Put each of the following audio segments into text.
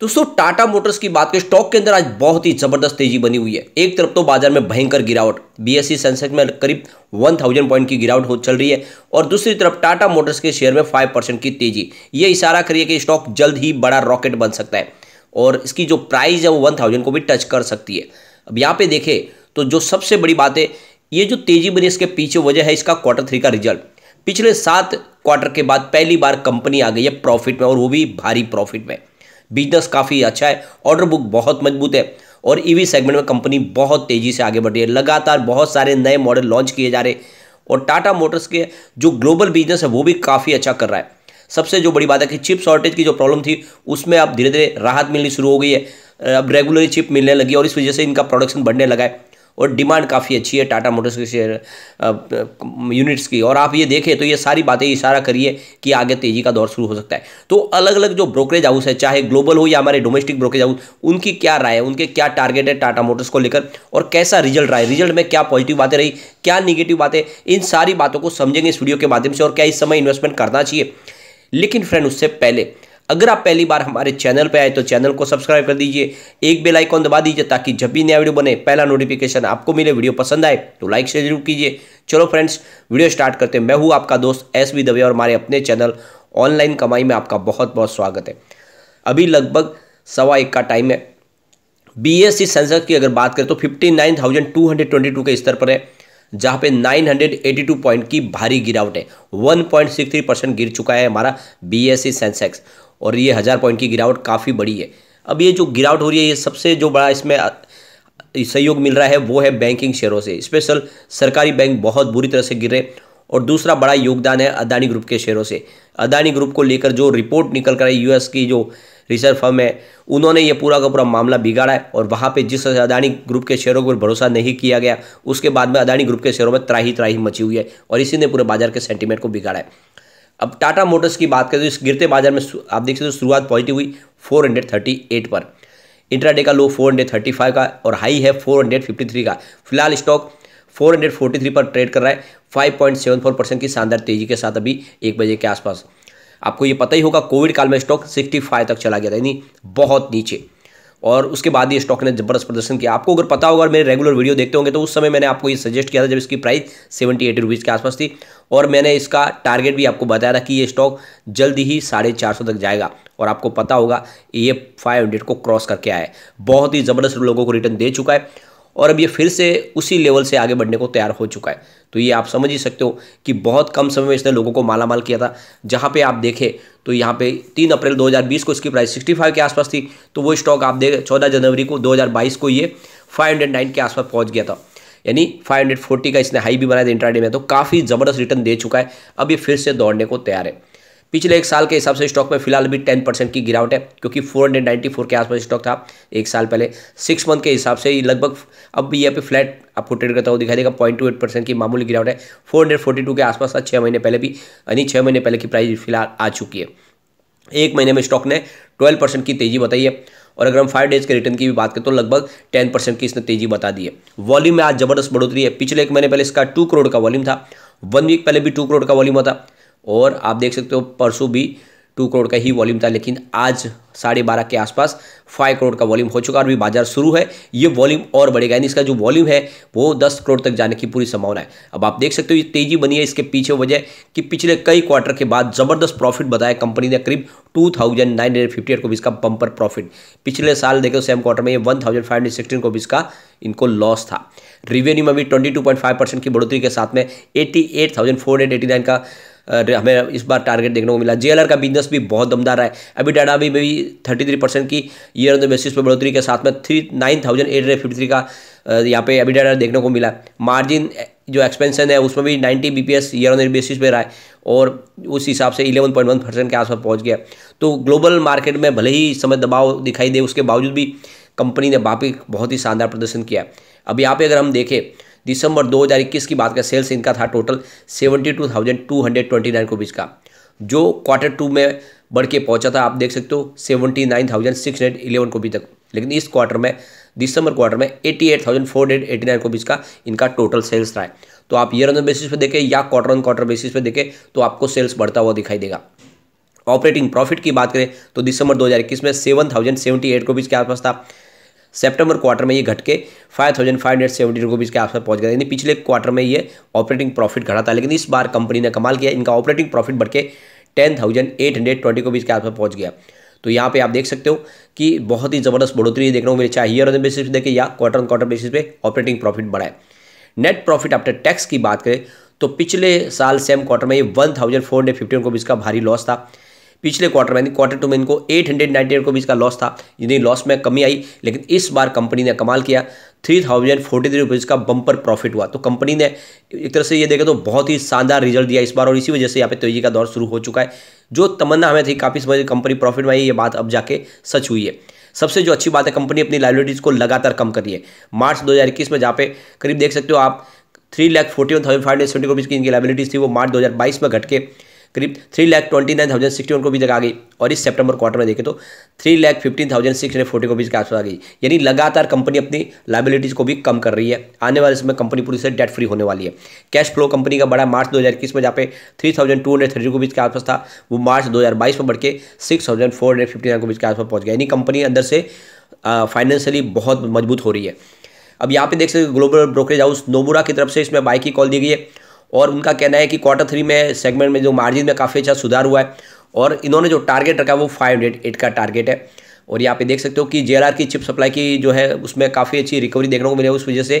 दोस्तों टाटा मोटर्स की बात करें स्टॉक के अंदर आज बहुत ही जबरदस्त तेजी बनी हुई है एक तरफ तो बाजार में भयंकर गिरावट बीएससी सेंसेक्स e में करीब 1000 पॉइंट की गिरावट हो चल रही है और दूसरी तरफ टाटा मोटर्स के शेयर में 5 परसेंट की तेजी ये इशारा करिए कि स्टॉक जल्द ही बड़ा रॉकेट बन सकता है और इसकी जो प्राइस है वो वन को भी टच कर सकती है अब यहाँ पे देखे तो जो सबसे बड़ी बात है ये जो तेजी बनी इसके पीछे वजह है इसका क्वार्टर थ्री का रिजल्ट पिछले सात क्वार्टर के बाद पहली बार कंपनी आ गई है प्रॉफिट में और वो भी भारी प्रॉफिट में बिजनेस काफ़ी अच्छा है ऑर्डर बुक बहुत मजबूत है और ईवी सेगमेंट में कंपनी बहुत तेज़ी से आगे बढ़ रही है लगातार बहुत सारे नए मॉडल लॉन्च किए जा रहे और टाटा मोटर्स के जो ग्लोबल बिजनेस है वो भी काफ़ी अच्छा कर रहा है सबसे जो बड़ी बात है कि चिप शॉर्टेज की जो प्रॉब्लम थी उसमें अब धीरे धीरे राहत मिलनी शुरू हो गई है अब रेगुलर चिप मिलने लगी और इस वजह से इनका प्रोडक्शन बढ़ने लगा है और डिमांड काफ़ी अच्छी है टाटा मोटर्स के शेयर यूनिट्स की और आप ये देखें तो ये सारी बातें इशारा करिए कि आगे तेज़ी का दौर शुरू हो सकता है तो अलग अलग जो ब्रोकरेज हाउस है चाहे ग्लोबल हो या हमारे डोमेस्टिक ब्रोकरेज हाउस उनकी क्या राय है उनके क्या टारगेट है टाटा मोटर्स को लेकर और कैसा रिजल्ट रहा है रिजल्ट में क्या पॉजिटिव बातें रही क्या निगेटिव बातें इन सारी बातों को समझेंगे इस वीडियो के माध्यम से और क्या इस समय इन्वेस्टमेंट करना चाहिए लेकिन फ्रेंड उससे पहले अगर आप पहली बार हमारे चैनल पर आए तो चैनल को सब्सक्राइब कर दीजिए एक बेल आइकॉन दबा दीजिए ताकि जब भी नया वीडियो बने पहला नोटिफिकेशन आपको मिले वीडियो पसंद आए तो लाइक शेयर जरूर कीजिए चलो फ्रेंड्स वीडियो स्टार्ट करते हैं मैं हूँ आपका दोस्त एस बी दवे और हमारे अपने चैनल ऑनलाइन कमाई में आपका बहुत बहुत स्वागत है अभी लगभग सवा एक का टाइम है बी एस सी सेंसर की अगर बात करें तो फिफ्टी के स्तर पर है जहाँ पे 982 पॉइंट की भारी गिरावट है 1.63 परसेंट गिर चुका है हमारा बी सेंसेक्स और ये हज़ार पॉइंट की गिरावट काफ़ी बड़ी है अब ये जो गिरावट हो रही है ये सबसे जो बड़ा इसमें सहयोग मिल रहा है वो है बैंकिंग शेयरों से स्पेशल सरकारी बैंक बहुत बुरी तरह से गिर रहे और दूसरा बड़ा योगदान है अदानी ग्रुप के शेयरों से अदानी ग्रुप को लेकर जो रिपोर्ट निकल कर आई यूएस की जो रिजर्व फर्म है उन्होंने ये पूरा का पूरा मामला बिगाड़ा है और वहाँ पे जिस अदानी ग्रुप के शेयरों पर भरोसा नहीं किया गया उसके बाद में अदानी ग्रुप के शेयरों में त्राही त्राही मची हुई है और इसी ने पूरे बाजार के सेंटिमेंट को बिगाड़ा है अब टाटा मोटर्स की बात करें तो इस गिरते बाजार में आप देख सकते हो शुरुआत पॉजिटिव हुई 438 पर इंट्राडे का लो 435 का और हाई है 453 का फिलहाल स्टॉक 443 पर ट्रेड कर रहा है 5.74 परसेंट की शानदार तेजी के साथ अभी एक बजे के आसपास आपको ये पता ही होगा कोविड काल में स्टॉक 65 तक चला गया था यानी बहुत नीचे और उसके बाद ये स्टॉक ने जबरदस्त प्रदर्शन किया आपको अगर पता होगा और मेरे रेगुलर वीडियो देखते होंगे तो उस समय मैंने आपको ये सजेस्ट किया था जब इसकी प्राइस सेवेंटी एटी रुपीज़ के आसपास थी और मैंने इसका टारगेट भी आपको बताया था कि ये स्टॉक जल्दी ही साढ़े चार सौ तक जाएगा और आपको पता होगा ये फाइव हंड्रेड को क्रॉस करके आया है बहुत ही ज़बरदस्त लोगों को रिटर्न दे चुका है और अब ये फिर से उसी लेवल से आगे बढ़ने को तैयार हो चुका है तो ये आप समझ ही सकते हो कि बहुत कम समय में इसने लोगों को माला माल किया था जहाँ पे आप देखें तो यहाँ पे तीन अप्रैल 2020 को इसकी प्राइस 65 के आसपास थी तो वो स्टॉक आप देख 14 जनवरी को 2022 को ये 509 के आसपास पहुँच गया था यानी 540 का इसने हाई भी बनाया था इंटरडे में तो काफ़ी ज़बरदस्त रिटर्न दे चुका है अब ये फिर से दौड़ने को तैयार है पिछले एक साल के हिसाब से स्टॉक में फिलहाल भी टेन परसेंट की गिरावट है क्योंकि फोर हंड्रेड नाइन्टी फोर के आसपास स्टॉक था एक साल पहले सिक्स मंथ के हिसाब से लगभग अब भी यहाँ पे फ्लैट आपको ट्रेड करता हुआ दिखाई देगा पॉइंट टू एट परसेंट की मामूली गिरावट है फोर हंड्रेड फोर्टी टू के आसपास था छः महीने पहले भी यानी छः महीने पहले की प्राइस फिलहाल आ चुकी है एक महीने में स्टॉक ने ट्वेल्व परसेंट की तेजी बताई है और अगर हम फाइव डेज के रिटर्न की भी बात करें तो लगभग टेन परसेंट की इसने तेजी बता दी है वॉल्यूम में आज जबरदस्त बढ़ोतरी है पिछले एक महीने पहले इसका टू करोड़ का वॉल्यूम था वन वीक पहले भी टू करोड़ का वॉल्यूम था और आप देख सकते हो परसों भी टू करोड़ का ही वॉल्यूम था लेकिन आज साढ़े बारह के आसपास फाइव करोड़ का वॉल्यूम हो चुका और भी बाजार शुरू है ये वॉल्यूम और बढ़ेगा यानी इसका जो वॉल्यूम है वो दस करोड़ तक जाने की पूरी संभावना है अब आप देख सकते हो ये तेजी बनी है इसके पीछे वजह कि पिछले कई क्वार्टर के बाद जबरदस्त प्रॉफिट बताया कंपनी ने करीब two thousand nine hundred fifty eight को भी इसका पंपर प्रॉफिट पिछले साल देखो सेम क्वार्टर में one thousand five hundred sixteen को भी इसका इनको लॉस था रिवेन्यू में भी twenty two point five percent की बढ़ोतरी के साथ में eighty eight thousand four hundred nine का हमें इस बार टारगेट देखने को मिला जे का बिजनेस भी बहुत दमदार है अभी डाटा भी में भी थर्टी परसेंट की ईयर ऑन द बेसिस पर बढ़ोतरी के साथ में three nine thousand eight hundred fifty three का यहाँ पे अभी डाटा देखने को मिला मार्जिन जो एक्सपेंशन है उसमें भी ninety B year on year basis पर रहा है और उस हिसाब से इलेवन पॉइंट वन परसेंट के आसपास पहुँच गया तो ग्लोबल मार्केट में भले ही इस समय दबाव दिखाई दे उसके बावजूद भी कंपनी ने वापस बहुत ही शानदार प्रदर्शन किया अब यहाँ पे अगर हम देखें दिसंबर 2021 की बात करें सेल्स इनका था टोटल 72,229 रुपीज़ का जो क्वार्टर टू में बढ़ के पहुंचा था आप देख सकते हो seventy nine thousand six hundred eleven को तक लेकिन इस क्वार्टर में दिसंबर क्वार्टर में eighty eight thousand four hundred eighty nine को बीच का इनका टोटल सेल्स रहा है तो आप ईयर ऑन बेसिस पे देखें या क्वार्टर ऑन क्वार्टर बेसिस पे देखें तो आपको सेल्स बढ़ता हुआ दिखाई देगा ऑपरेटिंग प्रॉफिट की बात करें तो दिसंबर 2021 में 7078 को बीच के आसपास था सेप्टेम्बर क्वार्टर में ये घट के five thousand five hundred seventy rupees के आसपास पहुंच गया यानी पिछले क्वार्टर में ये ऑपरेटिंग प्रॉफिट घटा था लेकिन इस बार कंपनी ने कमाल किया इनका ऑपरेटिंग प्रॉफिट बढ़ के ten thousand eight hundred twenty rupees के आसपास पहुंच गया तो यहाँ पे आप देख सकते हो कि बहुत ही ज़बरदस्त बढ़ोतरी देख रहा हूँ मेरे चाहे ईयर ऑन बेसिस देखें या क्वार्टर ऑन क्वार्टर बेसिस पे ऑपरेटिंग प्रॉफिट बढ़ाए नेट प्रॉफिट आफ्टर टैक्स की बात करें तो पिछले साल सेम क्वार्टर में ये one thousand four hundred fifty rupees का भारी लॉस था पिछले क्वार्टर में क्वार्टर टू में इनको eight hundred ninety eight rupees का लॉस था यदि लॉस में कमी आई लेकिन इस बार कंपनी ने कमाल किया three thousand forty three rupees का बम्पर प्रॉफिट हुआ तो कंपनी ने एक तरह से ये देखा तो बहुत ही शानदार रिजल्ट दिया इस बार और इसी वजह से यहाँ पे तेजी का दौर शुरू हो चुका है जो तमन्ना हमें थी काफ़ी समय कंपनी प्रॉफिट में आई ये बात अब जाके सच हुई है सबसे जो अच्छी बात है कंपनी अपनी लाइबिलिटीज़ को लगातार कम करी है मार्च दो हज़ार इक्कीस में जहाँ पे करीब देख सकते हो आप three lakh forty one thousand five hundred seventy rupees की इनकी लाइबिलिटीज़ थी वो मार्च दो हज़ार बाईस में घट के करीब three lakh twenty nine thousand sixty one को बीच आ गई और इस सेप्टेबर क्वार्टर में देखें तो three lakh fifteen thousand six hundred forty को बीच के आसपास आ गई यानी लगातार कंपनी अपनी लाइबिलिटीज़ को भी कम कर रही है आने वाले समय कंपनी पूरी से डेट फ्री होने वाली है कैश फ्लो कंपनी का बड़ा मार्च दो हज़ार इक्कीस में जहाँ पे three thousand two hundred thirty को बीच के आसपास था वो मार्च दो हज़ार बाईस में बढ़ के six thousand four hundred fifty nine को बीच के आसपास पहुँच गया यानी कंपनी अंदर से फाइनेंशियली बहुत मजबूत हो रही है अब यहाँ पे देख सकते ग्लोबल ब्रोकरेज हाउस नोमुरा की तरफ से इसमें बाई की कॉल दी गई है और उनका कहना है कि क्वार्टर थ्री में सेगमेंट में जो मार्जिन में काफ़ी अच्छा सुधार हुआ है और इन्होंने जो टारगेट रखा है वो फाइव हंड्रेड का टारगेट है और यहाँ पे देख सकते हो कि जे की चिप सप्लाई की जो है उसमें काफ़ी अच्छी रिकवरी देखने को मिली है उस वजह से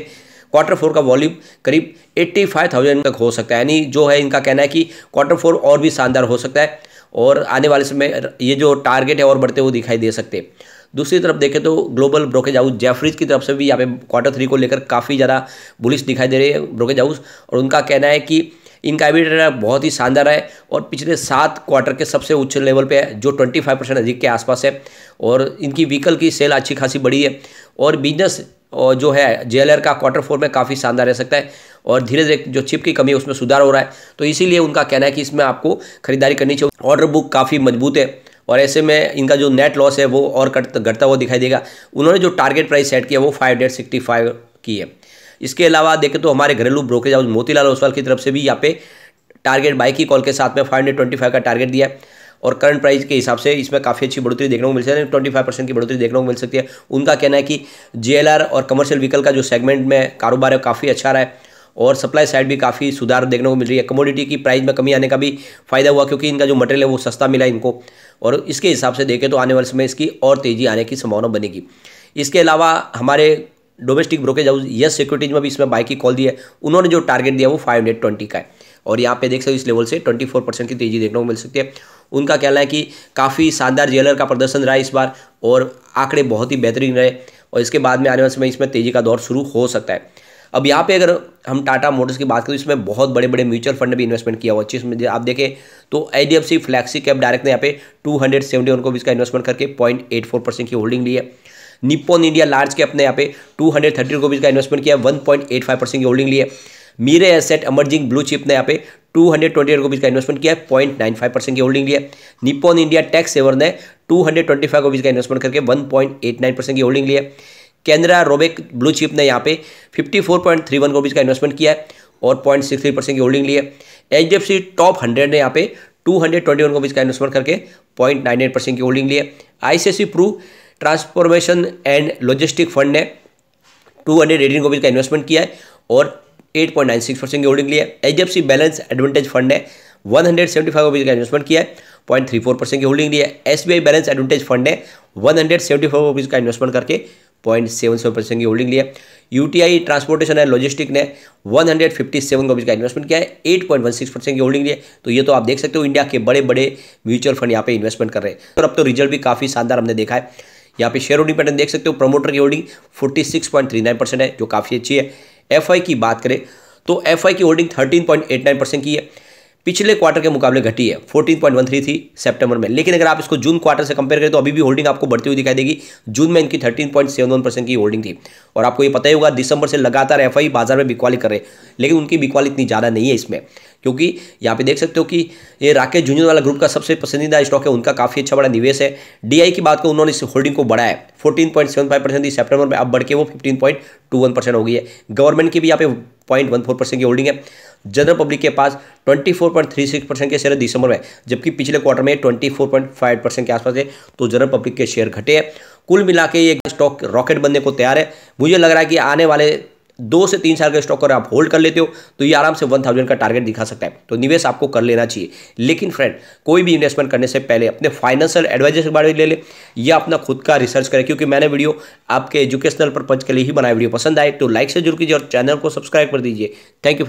क्वार्टर फोर का वॉल्यूम करीब एट्टी फाइव थाउजेंड तक हो सकता है यानी जो है इनका कहना है कि क्वार्टर फोर और भी शानदार हो सकता है और आने वाले समय ये जो टारगेट है और बढ़ते हुए दिखाई दे सकते हैं दूसरी तरफ देखें तो ग्लोबल ब्रोकेज हाउस जेफरीज की तरफ से भी यहाँ पे क्वार्टर थ्री को लेकर काफ़ी ज़्यादा बुलिश दिखाई दे रही है ब्रोकेज हाउस और उनका कहना है कि इनका भी डेटा बहुत ही शानदार है और पिछले सात क्वार्टर के सबसे उच्च लेवल पे है जो 25 परसेंट अधिक के आसपास है और इनकी व्हीकल की सेल अच्छी खासी बढ़ी है और बिजनेस और जो है जे का क्वार्टर फोर में काफ़ी शानदार रह सकता है और धीरे धीरे जो चिप की कमी है उसमें सुधार हो रहा है तो इसीलिए उनका कहना है कि इसमें आपको खरीदारी करनी चाहिए ऑर्डर बुक काफ़ी मजबूत है और ऐसे में इनका जो नेट लॉस है वो और कट घटता हुआ दिखाई देगा उन्होंने जो टारगेट प्राइस सेट किया वो फाइव हंड्रेड सिक्सटी फाइव की है इसके अलावा देखें तो हमारे घरेलू ब्रोकरेज हाउस मोतीलाल ओसवाल की तरफ से भी यहाँ पे टारगेट बाई की कॉल के साथ में फाइव हंड्रेड ट्वेंटी फाइव का टारगेट दिया है और करंट प्राइस के हिसाब से इसमें काफ़ी अच्छी बढ़ोतरी देखने को मिल सकती है ट्वेंटी फाइव परसेंट की बढ़ोतरी देखने को मिल सकती है उनका कहना है कि जे और कमर्शियल व्हीकल का जो सेगमेंट में कारोबार है काफ़ी अच्छा रहा है और सप्लाई साइड भी काफ़ी सुधार देखने को मिल रही है कमोडिटी की प्राइस में कमी आने का भी फायदा हुआ क्योंकि इनका जो मटेरियल है वो सस्ता मिला इनको और इसके हिसाब से देखें तो आने वाले समय इसकी और तेज़ी आने की संभावना बनेगी इसके अलावा हमारे domestic brokerage house Yes Securities में भी इसमें बाइक की कॉल दी है उन्होंने जो टारगेट दिया वो फाइव हंड्रेड ट्वेंटी का है और यहाँ पे देख सकते हो इस लेवल से ट्वेंटी फोर परसेंट की तेजी देखने को मिल सकती है उनका कहना है कि काफ़ी शानदार ज्वेलर का प्रदर्शन रहा इस बार और आंकड़े बहुत ही बेहतरीन रहे और इसके बाद में आने वाले समय इसमें तेज़ी का दौर शुरू हो सकता है अब यहाँ पे अगर हम टाटा मोटर्स की बात करें तो इसमें बहुत बड़े बड़े म्यूचुअल फंड भी इन्वेस्टमेंट किया हुआ अच्छी इसमें आप देखें तो H D F C flexi cap direct ने यहाँ पे टू हंड्रेड सेवेंटी वन को इसका इन्वेस्टमेंट करके पॉइंट एट फोर परसेंट की होल्डिंग ली है निप्पॉन इंडिया लार्ज कैप ने यहाँ पे टू हंड्रेड थर्टी को इसका इन्वेस्टमेंट किया one point eight five percent की होल्डिंग ली है Mirae asset emerging blue chip ने यहाँ पे two hundred twenty eight rupees का इन्वेस्टमेंट किया पॉइंट नाइन फाइव परसेंट की होल्डिंग लिया निप्पॉन इंडिया टैक्स सेवर ने two hundred twenty five rupees का इन्वेस्टमेंट करके one point eight nine percent की होल्डिंग लिया कैनरा रोबेक ब्लू चिप ने यहाँ पे 54.31 करोड़ का इन्वेस्टमेंट किया है और 0.63 परसेंट की होल्डिंग ली है H D F C top hundred ने यहाँ पे two hundred twenty one crore का इन्वेस्टमेंट करके पॉइंट नाइन एट परसेंट की होल्डिंग ली है I pru transformation and logistic fund ने टू हंड्रेड एटीन का इन्वेस्टमेंट किया है और eight point nine six percent की होल्डिंग ली है एच बैलेंस एडवांटेज फंड ने वन हंड्रेड सेवेंटी फाइव का इन्वेस्टमेंट किया है पॉइंट थ्री फोर परसेंट की होल्डिंग ली है एस बैलेंस एडवांटेज फंड ने वन हंड्रेड सेवेंटी फाइव का इन्वेस्टमेंट करके पॉइंट सेवन सेवन परसेंट की होल्डिंग लिया यूटीआई ट्रांसपोर्टेशन एंड लॉजिस्टिक ने 157 करोड़ का इन्वेस्टमेंट किया है 8.16 परसेंट की होल्डिंग लिए तो ये तो आप देख सकते हो इंडिया के बड़े बड़े म्यूचुअल फंड यहाँ पे इन्वेस्टमेंट कर रहे हैं और अब तो रिजल्ट भी काफ़ी शानदार हमने देखा है यहाँ पे शेयर होल्डिंग पैटर्न देख सकते हो प्रमोटर की होल्डिंग फोर्टी परसेंट है जो काफ़ी अच्छी है एफ की बात करें तो एफ की होल्डिंग थर्टीन की है पिछले क्वार्टर के मुकाबले घटी है 14.13 थी सितंबर में लेकिन अगर आप इसको जून क्वार्टर से कंपेयर करें तो अभी भी होल्डिंग आपको बढ़ती हुई दिखाई देगी जून में इनकी 13.71 परसेंट की होल्डिंग थी और आपको ये पता ही होगा दिसंबर से लगातार एफ बाजार में बिकवाली कर रहे लेकिन उनकी बिकवाली इतनी ज़्यादा नहीं है इसमें क्योंकि यहाँ पे देख सकते हो कि ये राकेश जूनियर वाला ग्रुप का सबसे पसंदीदा स्टॉक है उनका काफ़ी अच्छा बड़ा निवेश है डीआई की बात करें उन्होंने इस होल्डिंग को बढ़ाया है 14.75 परसेंट थी सेप्टेबर में अब बढ़ के वो 15.21 परसेंट हो गई है गवर्नमेंट की भी यहाँ पे पॉइंट वन फोर परसेंट की होल्डिंग है जनरल पब्लिक के पास 24.36 परसेंट के शेयर दिसंबर में जबकि पिछले क्वार्टर में 24.5 परसेंट के आसपास है तो जनरल पब्लिक के शेयर घटे हैं कुल मिला के ये स्टॉक रॉकेट बनने को तैयार है मुझे लग रहा है कि आने वाले दो से तीन साल का स्टॉक अगर आप होल्ड कर लेते हो तो ये आराम से वन थाउजेंड का टारगेट दिखा सकता है तो निवेश आपको कर लेना चाहिए लेकिन फ्रेंड कोई भी इन्वेस्टमेंट करने से पहले अपने फाइनेंशियल एडवाइजर के बारे में ले ले या अपना खुद का रिसर्च करें क्योंकि मैंने वीडियो आपके एजुकेशनल पंच के लिए ही बनाया वीडियो पसंद आए तो लाइक से जरूर कीजिए और चैनल को सब्सक्राइब कर दीजिए थैंक यू